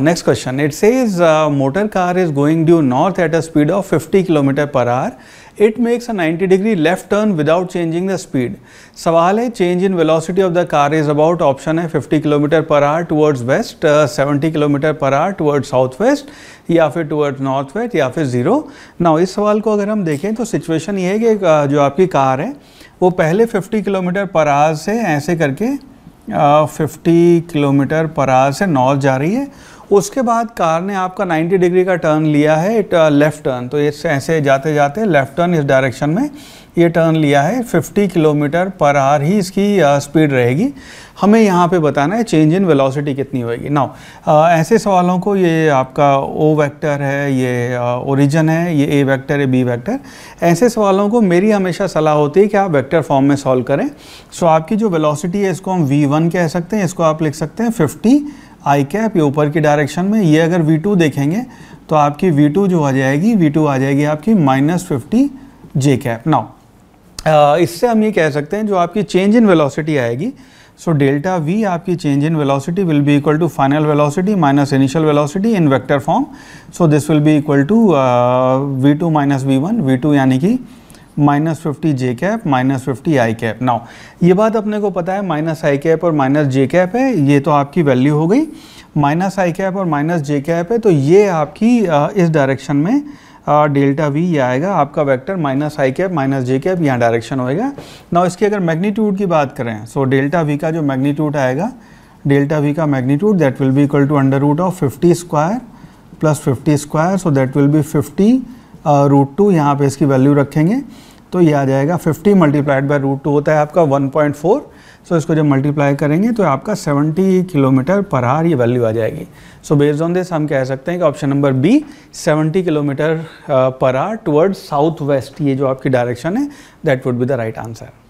Next question. It says uh, motor car is going due north at a speed of 50 km per hour. It makes a 90 degree left turn without changing the speed. सवाल है change in velocity of the car is about option है 50 km per hour towards west, uh, 70 km per hour towards southwest या फिर towards northwest या फिर zero. Now इस सवाल को अगर हम देखें तो situation ये है कि जो आपकी कार है वो पहले 50 km पर आवर से ऐसे करके uh, 50 किलोमीटर पर आवर से नॉर्थ जा रही है उसके बाद कार ने आपका 90 डिग्री का टर्न लिया है इट लेफ़्ट टर्न तो इस ऐसे जाते जाते लेफ़्ट टर्न इस डायरेक्शन में ये टर्न लिया है 50 किलोमीटर पर आर ही इसकी स्पीड रहेगी हमें यहाँ पे बताना है चेंज इन वेलोसिटी कितनी होएगी नाउ ऐसे सवालों को ये आपका ओ वेक्टर है ये ओरिजिन है ये ए वेक्टर है बी वेक्टर ऐसे सवालों को मेरी हमेशा सलाह होती है कि आप वेक्टर फॉर्म में सॉल्व करें सो so, आपकी जो वेलोसिटी है इसको हम वी वन कह सकते हैं इसको आप लिख सकते हैं फिफ्टी आई कैप ये ऊपर की डायरेक्शन में ये अगर वी टू देखेंगे तो आपकी वी टू जो आ जाएगी वी टू आ जाएगी आपकी minus fifty J cap now इससे हम ये कह सकते हैं जो आपकी चेंज इन वेलोसिटी आएगी सो डेल्टा वी आपकी change in velocity will be equal to final velocity minus initial velocity in vector form so this will be equal to V two minus V one V two यानी कि minus fifty J cap minus fifty I cap now ये बात अपने को पता है minus I cap और minus J cap है ये तो आपकी वैल्यू हो गई माइनस आई कैप और माइनस जे कैप है तो ये आपकी इस डायरेक्शन में डेल्टा वी ये आएगा आपका vector minus I cap minus J cap यहाँ डायरेक्शन होएगा नाउ इसकी अगर मैग्नीट्यूड की बात करें सो डेल्टा वी का जो मैग्नीट्यूड आएगा डेल्टा वी का magnitude that will be equal to under root of fifty square plus fifty square so that will be fifty root two यहाँ पर इसकी वैल्यू रखेंगे तो ये आ जाएगा 50 मल्टीप्लाइड बाय रूट टू होता है आपका 1.4 सो इसको जब मल्टीप्लाई करेंगे तो आपका 70 किलोमीटर पर आर ये वैल्यू आ जाएगी सो बेस्ड ऑन दिस हम कह सकते हैं कि option number B 70 kilometre per hour toward south west ये जो आपकी डायरेक्शन है that would be the right answer